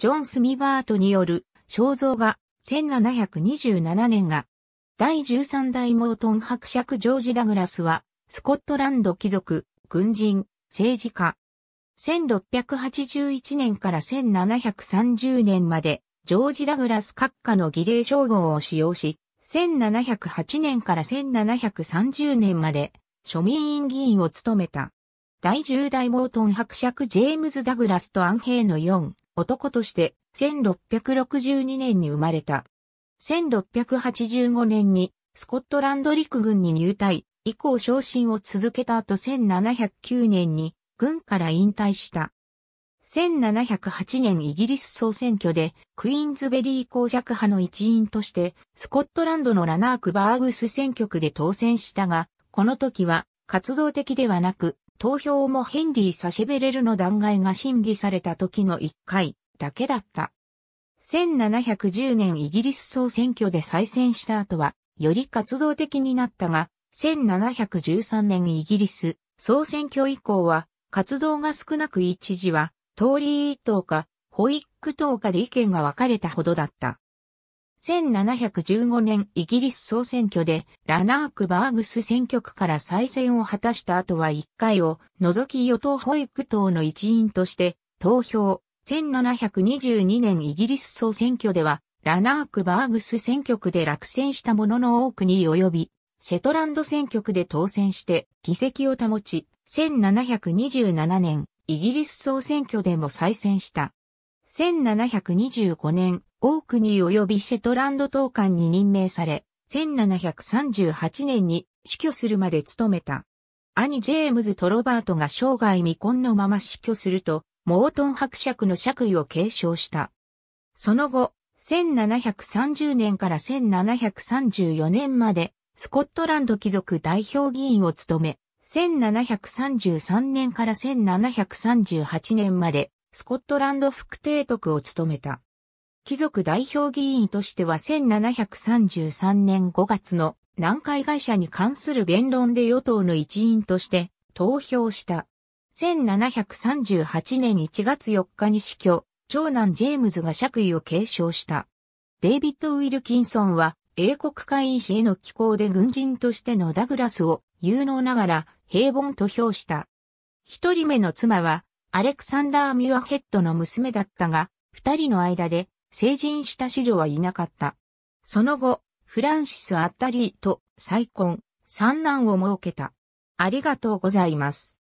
ジョン・スミバートによる肖像画1727年が第13代モートン伯爵ジョージ・ダグラスはスコットランド貴族、軍人、政治家。1681年から1730年までジョージ・ダグラス閣下の儀礼称号を使用し、1708年から1730年まで庶民院議員を務めた。第10代モートン伯爵ジェームズ・ダグラスとアンヘイの4、男として1662年に生まれた。1685年にスコットランド陸軍に入隊、以降昇進を続けた後1709年に軍から引退した。1708年イギリス総選挙でクイーンズベリー公爵派の一員としてスコットランドのラナークバーグス選挙区で当選したが、この時は活動的ではなく投票もヘンリー・サシェベレルの弾劾が審議された時の1回だけだった。1710年イギリス総選挙で再選した後は、より活動的になったが、1713年イギリス総選挙以降は、活動が少なく一時は、トーリー党か、ホイック党かで意見が分かれたほどだった。1715年イギリス総選挙でラナークバーグス選挙区から再選を果たした後は1回を除き与党保育党の一員として投票。1722年イギリス総選挙ではラナークバーグス選挙区で落選したものの多くに及び、シェトランド選挙区で当選して議席を保ち、1727年イギリス総選挙でも再選した。1725年オークニー及びシェトランド島官に任命され、1738年に死去するまで務めた。兄ジェームズ・トロバートが生涯未婚のまま死去すると、モートン伯爵の爵位を継承した。その後、1730年から1734年まで、スコットランド貴族代表議員を務め、1733年から1738年まで、スコットランド副提督を務めた。貴族代表議員としては1733年5月の南海会社に関する弁論で与党の一員として投票した。1738年1月4日に死去、長男ジェームズが爵位を継承した。デイビッド・ウィルキンソンは英国会員士への寄稿で軍人としてのダグラスを有能ながら平凡と評した。一人目の妻はアレクサンダー・ミュアヘッドの娘だったが、二人の間で成人した子女はいなかった。その後、フランシス・アッタリーと再婚、三男を設けた。ありがとうございます。